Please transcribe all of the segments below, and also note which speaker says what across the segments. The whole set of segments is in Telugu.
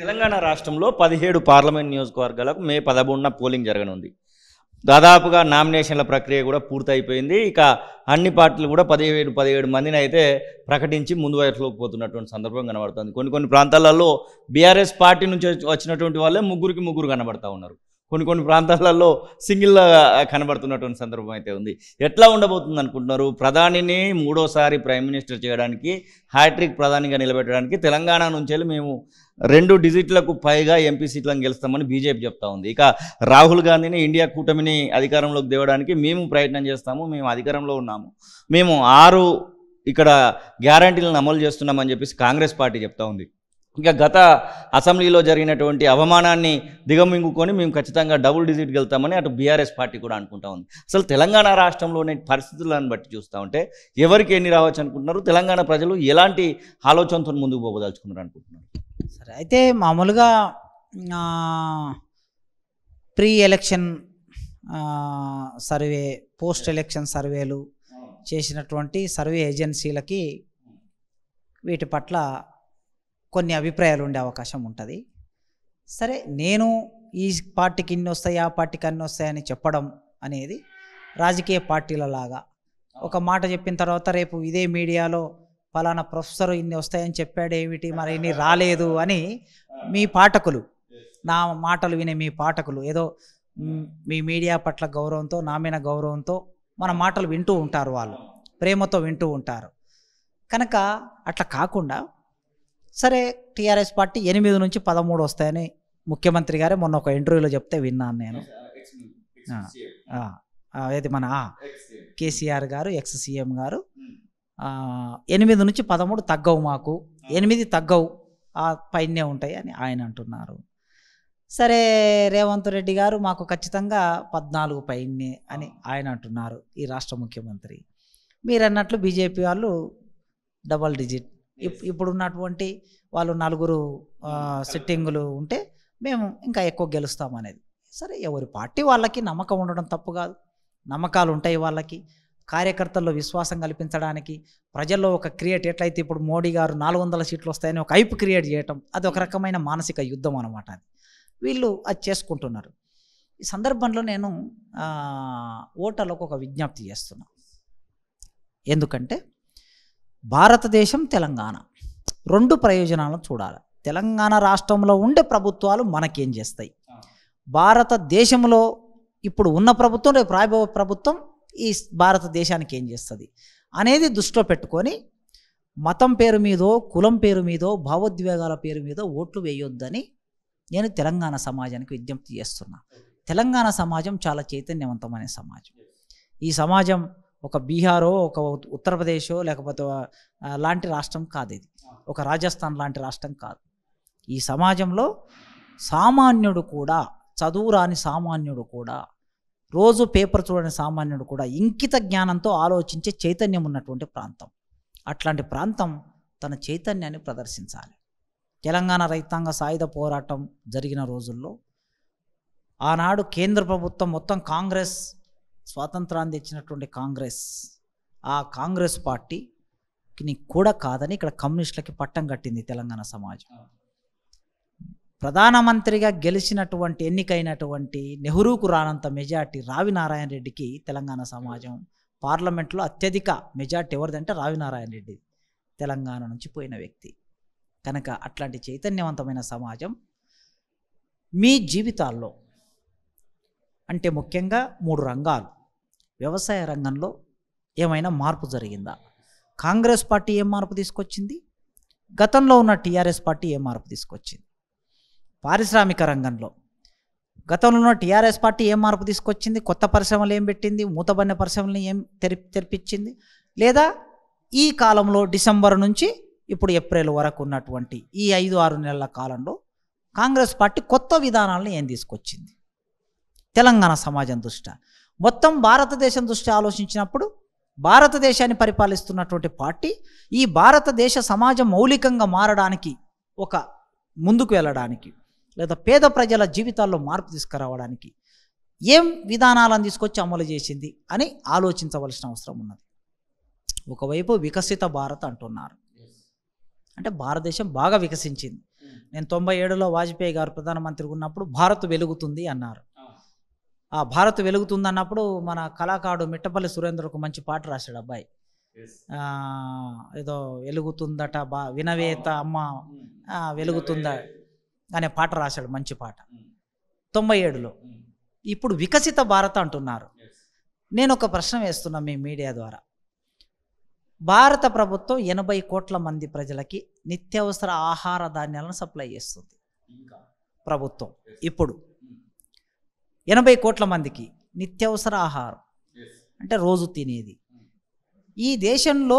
Speaker 1: తెలంగాణ రాష్ట్రంలో పదిహేడు పార్లమెంట్ నియోజకవర్గాలకు మే పదమూడున పోలింగ్ జరగనుంది దాదాపుగా నామినేషన్ల ప్రక్రియ కూడా పూర్తయిపోయింది ఇక అన్ని పార్టీలు కూడా పదిహేడు పదిహేడు మందిని అయితే ప్రకటించి ముందు వయసులోకి పోతున్నటువంటి సందర్భం కనబడుతుంది కొన్ని కొన్ని ప్రాంతాలలో బీఆర్ఎస్ పార్టీ నుంచి వచ్చినటువంటి వాళ్ళే ముగ్గురికి ముగ్గురు కనబడతా ఉన్నారు కొన్ని కొన్ని ప్రాంతాలలో సింగిల్గా కనబడుతున్నటువంటి సందర్భం అయితే ఉంది ఎట్లా ఉండబోతుంది అనుకుంటున్నారు ప్రధానిని మూడోసారి ప్రైమ్ మినిస్టర్ చేయడానికి హ్యాట్రిక్ ప్రధానిగా నిలబెట్టడానికి తెలంగాణ నుంచి మేము రెండు డిజిట్లకు పైగా ఎంపీ సీట్లను గెలుస్తామని బీజేపీ చెప్తా ఉంది ఇక రాహుల్ గాంధీని ఇండియా కూటమిని అధికారంలోకి దేవడానికి మేము ప్రయత్నం చేస్తాము మేము అధికారంలో ఉన్నాము మేము ఆరు ఇక్కడ గ్యారంటీలను అమలు చేస్తున్నామని చెప్పేసి కాంగ్రెస్ పార్టీ చెప్తా ఉంది ఇంకా గత అసెంబ్లీలో జరిగినటువంటి అవమానాన్ని దిగమింగుకొని మేము ఖచ్చితంగా డబుల్ డిజిట్కి వెళ్తామని అటు బీఆర్ఎస్ పార్టీ కూడా అనుకుంటా ఉంది అసలు తెలంగాణ రాష్ట్రంలోని పరిస్థితులను బట్టి చూస్తూ ఉంటే ఎవరికి ఎన్ని రావచ్చు అనుకుంటున్నారు తెలంగాణ ప్రజలు ఎలాంటి ఆలోచనతో ముందుకు పోబదలుచుకున్నారు అనుకుంటున్నారు
Speaker 2: సరే అయితే మామూలుగా pre election survey post election సర్వేలు చేసినటువంటి సర్వే ఏజెన్సీలకి వీటి పట్ల కొన్ని అభిప్రాయాలు ఉండే అవకాశం ఉంటుంది సరే నేను ఈ పార్టీకి ఇన్ని వస్తాయి ఆ పార్టీకి అన్ని వస్తాయని చెప్పడం అనేది రాజకీయ పార్టీలలాగా ఒక మాట చెప్పిన తర్వాత రేపు ఇదే మీడియాలో ఫలానా ప్రొఫెసర్ ఇన్ని వస్తాయని చెప్పాడు ఏమిటి మరి ఇన్ని రాలేదు అని మీ పాఠకులు నా మాటలు వినే మీ పాఠకులు ఏదో మీ మీడియా పట్ల గౌరవంతో నా మీద గౌరవంతో మన మాటలు వింటూ ఉంటారు వాళ్ళు ప్రేమతో వింటూ ఉంటారు కనుక అట్లా కాకుండా సరే టీఆర్ఎస్ పార్టీ ఎనిమిది నుంచి పదమూడు వస్తాయని ముఖ్యమంత్రి గారే మొన్న ఒక ఇంటర్వ్యూలో చెప్తే విన్నాను నేను uh, ఏది మన కేసీఆర్ గారు ఎక్స్ సీఎం గారు hmm. ఎనిమిది నుంచి పదమూడు తగ్గవు మాకు ఎనిమిది తగ్గవు ఆ పైనే ఉంటాయి అని ఆయన అంటున్నారు సరే రేవంత్ రెడ్డి గారు మాకు ఖచ్చితంగా పద్నాలుగు పైనే అని ఆయన అంటున్నారు ఈ రాష్ట్ర ముఖ్యమంత్రి మీరు అన్నట్లు బీజేపీ వాళ్ళు డబల్ డిజిట్ ఇప్పుడు ఉన్నటువంటి వాళ్ళు నలుగురు hmm. సిట్టింగులు ఉంటే మేము ఇంకా ఎక్కువ గెలుస్తాం అనేది సరే ఎవరి పార్టీ వాళ్ళకి నమ్మకం ఉండడం తప్పు కాదు నమ్మకాలు ఉంటాయి వాళ్ళకి కార్యకర్తల్లో విశ్వాసం కల్పించడానికి ప్రజల్లో ఒక క్రియేట్ ఎట్లయితే ఇప్పుడు మోడీ గారు నాలుగు వందల సీట్లు వస్తాయని ఒక ఐపు క్రియేట్ చేయటం అది ఒక hmm. రకమైన మానసిక యుద్ధం అనమాట అది వీళ్ళు అది చేసుకుంటున్నారు ఈ సందర్భంలో నేను ఓటర్లకు ఒక విజ్ఞప్తి చేస్తున్నా ఎందుకంటే భారతదేశం తెలంగాణ రెండు ప్రయోజనాలను చూడాలి తెలంగాణ రాష్ట్రంలో ఉండే ప్రభుత్వాలు మనకేం చేస్తాయి భారతదేశంలో ఇప్పుడు ఉన్న ప్రభుత్వం రేపు రాయబో ప్రభుత్వం ఈ భారతదేశానికి ఏం చేస్తుంది అనేది దృష్టిలో పెట్టుకొని మతం పేరు మీదో కులం పేరు మీదో భావోద్వేగాల పేరు మీదో ఓట్లు వేయొద్దని నేను తెలంగాణ సమాజానికి విజ్ఞప్తి చేస్తున్నా తెలంగాణ సమాజం చాలా చైతన్యవంతమైన సమాజం ఈ సమాజం ఒక బీహారో ఒక ఉత్తరప్రదేశో లేకపోతే లాంటి రాష్ట్రం కాదు ఇది ఒక రాజస్థాన్ లాంటి రాష్ట్రం కాదు ఈ సమాజంలో సామాన్యుడు కూడా చదువు రాని సామాన్యుడు కూడా రోజు పేపర్ చూడని సామాన్యుడు కూడా ఇంకిత జ్ఞానంతో ఆలోచించే చైతన్యం ఉన్నటువంటి ప్రాంతం అట్లాంటి ప్రాంతం తన చైతన్యాన్ని ప్రదర్శించాలి తెలంగాణ రైతాంగ సాయుధ పోరాటం జరిగిన రోజుల్లో ఆనాడు కేంద్ర ప్రభుత్వం మొత్తం కాంగ్రెస్ స్వాతంత్రాన్ని తెచ్చినటువంటి కాంగ్రెస్ ఆ కాంగ్రెస్ పార్టీకి కూడా కాదని ఇక్కడ కమ్యూనిస్టులకి పట్టం కట్టింది తెలంగాణ సమాజం ప్రధానమంత్రిగా గెలిచినటువంటి ఎన్నికైనటువంటి నెహ్రూకు రానంత మెజార్టీ రావి నారాయణ రెడ్డికి తెలంగాణ సమాజం పార్లమెంట్లో అత్యధిక మెజార్టీ ఎవరిదంటే రావి నారాయణ రెడ్డి తెలంగాణ నుంచి పోయిన వ్యక్తి కనుక అట్లాంటి చైతన్యవంతమైన సమాజం మీ జీవితాల్లో అంటే ముఖ్యంగా మూడు రంగాలు వ్యవసాయ రంగంలో ఏమైనా మార్పు జరిగిందా కాంగ్రెస్ పార్టీ ఏం మార్పు తీసుకొచ్చింది గతంలో ఉన్న టీఆర్ఎస్ పార్టీ ఏం మార్పు తీసుకొచ్చింది పారిశ్రామిక రంగంలో గతంలో ఉన్న టీఆర్ఎస్ పార్టీ ఏం మార్పు తీసుకొచ్చింది కొత్త పరిశ్రమలు ఏం పెట్టింది మూతబడిన పరిశ్రమలను ఏం తెరి తెరిపించింది లేదా ఈ కాలంలో డిసెంబర్ నుంచి ఇప్పుడు ఏప్రిల్ వరకు ఉన్నటువంటి ఈ ఐదు ఆరు నెలల కాలంలో కాంగ్రెస్ పార్టీ కొత్త విధానాలను ఏం తీసుకొచ్చింది తెలంగాణ సమాజం దృష్ట్యా మొత్తం భారతదేశం దృష్టి ఆలోచించినప్పుడు భారతదేశాన్ని పరిపాలిస్తున్నటువంటి పార్టీ ఈ భారతదేశ సమాజం మౌలికంగా మారడానికి ఒక ముందుకు వెళ్ళడానికి లేదా పేద ప్రజల జీవితాల్లో మార్పు తీసుకురావడానికి ఏం విధానాలను తీసుకొచ్చి అమలు చేసింది అని ఆలోచించవలసిన అవసరం ఉన్నది ఒకవైపు వికసిత భారత్ అంటున్నారు అంటే భారతదేశం బాగా వికసించింది నేను తొంభై ఏడులో వాజ్పేయి గారు ప్రధానమంత్రి ఉన్నప్పుడు భారత్ వెలుగుతుంది అన్నారు ఆ భారత్ వెలుగుతుంది అన్నప్పుడు మన కళాకారుడు మిట్టపల్లి సురేంద్ర ఒక మంచి పాట రాశాడు అబ్బాయి ఏదో వెలుగుతుందట బా వినవేత అమ్మ వెలుగుతుంద అనే పాట రాశాడు మంచి పాట తొంభై ఏడులో ఇప్పుడు వికసిత భారత అంటున్నారు నేను ఒక ప్రశ్న వేస్తున్నా మీ మీడియా ద్వారా భారత ప్రభుత్వం ఎనభై కోట్ల మంది ప్రజలకి నిత్యావసర ఆహార ధాన్యాలను సప్లై చేస్తుంది ప్రభుత్వం ఇప్పుడు ఎనభై కోట్ల మందికి నిత్యవసర ఆహారం అంటే రోజు తినేది ఈ దేశంలో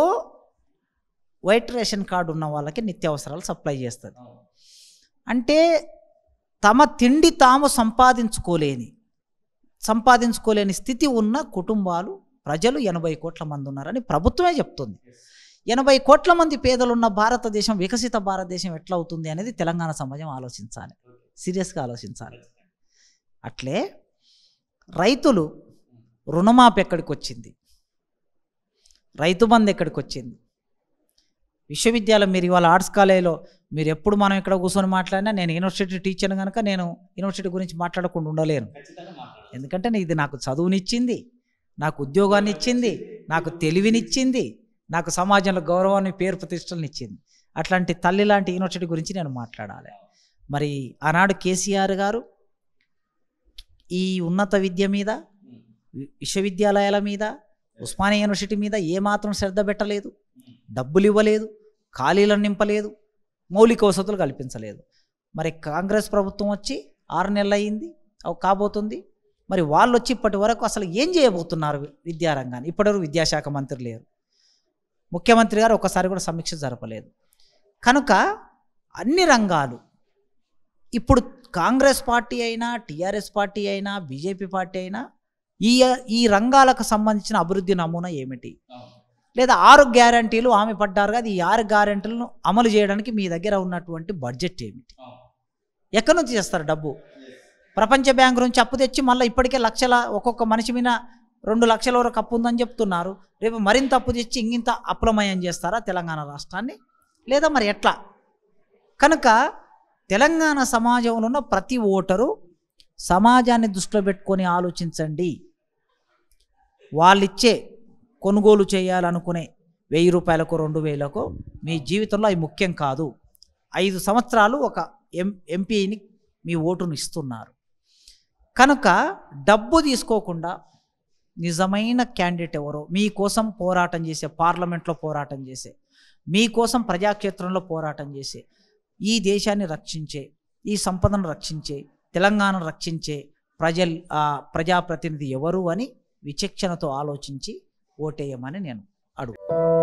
Speaker 2: వైట్ రేషన్ కార్డు ఉన్న వాళ్ళకి నిత్యావసరాలు సప్లై చేస్తుంది అంటే తమ తిండి తాము సంపాదించుకోలేని సంపాదించుకోలేని స్థితి ఉన్న కుటుంబాలు ప్రజలు ఎనభై కోట్ల మంది ఉన్నారని ప్రభుత్వమే చెప్తుంది ఎనభై కోట్ల మంది పేదలున్న భారతదేశం వికసిత భారతదేశం ఎట్లా అవుతుంది అనేది తెలంగాణ సమాజం ఆలోచించాలి సీరియస్గా ఆలోచించాలి అట్లే రైతులు రుణమాపి ఎక్కడికి వచ్చింది రైతు బంధు ఎక్కడికి వచ్చింది విశ్వవిద్యాలయం మీరు ఇవాళ ఆర్ట్స్ కాలేజీలో మీరు ఎప్పుడు మనం ఇక్కడ కూర్చొని మాట్లాడినా నేను యూనివర్సిటీ టీచర్ కనుక నేను యూనివర్సిటీ గురించి మాట్లాడకుండా ఉండలేను ఎందుకంటే ఇది నాకు చదువునిచ్చింది నాకు ఉద్యోగాన్ని ఇచ్చింది నాకు తెలివినిచ్చింది నాకు సమాజంలో గౌరవాన్ని పేరు ప్రతిష్టలను ఇచ్చింది అట్లాంటి తల్లి లాంటి యూనివర్సిటీ గురించి నేను మాట్లాడాలి మరి ఆనాడు కేసీఆర్ గారు ఈ ఉన్నత విద్య మీద విశ్వవిద్యాలయాల మీద ఉస్మానియా యూనివర్సిటీ మీద ఏమాత్రం శ్రద్ధ పెట్టలేదు డబ్బులు ఇవ్వలేదు ఖాళీలను నింపలేదు మౌలిక వసతులు కల్పించలేదు మరి కాంగ్రెస్ ప్రభుత్వం వచ్చి ఆరు నెలలు అయింది కాబోతుంది మరి వాళ్ళు వచ్చి ఇప్పటి వరకు అసలు ఏం చేయబోతున్నారు విద్యారంగాన్ని ఇప్పటివరకు విద్యాశాఖ మంత్రి లేరు ముఖ్యమంత్రి గారు ఒకసారి కూడా సమీక్ష జరపలేదు కనుక అన్ని రంగాలు ఇప్పుడు కాంగ్రెస్ పార్టీ అయినా టీఆర్ఎస్ పార్టీ అయినా బీజేపీ పార్టీ అయినా ఈ ఈ రంగాలకు సంబంధించిన అభివృద్ధి నమూనా ఏమిటి లేదా ఆరు గ్యారంటీలు ఆమె పడ్డారు కదా ఈ ఆరు గ్యారంటీలను అమలు చేయడానికి మీ దగ్గర ఉన్నటువంటి బడ్జెట్ ఏమిటి ఎక్కడి నుంచి చేస్తారు డబ్బు ప్రపంచ బ్యాంకు నుంచి అప్పు తెచ్చి మళ్ళీ ఇప్పటికే లక్షల ఒక్కొక్క మనిషి మీద రెండు లక్షల వరకు అప్పు ఉందని చెప్తున్నారు రేపు మరింత అప్పు తెచ్చి ఇంగింత అప్లమయం చేస్తారా తెలంగాణ రాష్ట్రాన్ని లేదా మరి ఎట్లా కనుక తెలంగాణ సమాజంలో ఉన్న ప్రతి ఓటరు సమాజాన్ని దృష్టిలో పెట్టుకొని ఆలోచించండి వాళ్ళిచ్చే కొనుగోలు చేయాలనుకునే వెయ్యి రూపాయలకు రెండు వేలకు మీ జీవితంలో అవి ముఖ్యం కాదు ఐదు సంవత్సరాలు ఒక ఎం ఎంపీని మీ ఓటును ఇస్తున్నారు కనుక డబ్బు తీసుకోకుండా నిజమైన క్యాండిడేట్ ఎవరో మీకోసం పోరాటం చేసే పార్లమెంట్లో పోరాటం చేసే మీకోసం ప్రజాక్షేత్రంలో పోరాటం చేసే ఈ దేశాన్ని రక్షించే ఈ సంపదను రక్షించే తెలంగాణను రక్షించే ప్రజల్ ప్రజాప్రతినిధి ఎవరు అని విచక్షణతో ఆలోచించి ఓటేయమని నేను అడుగు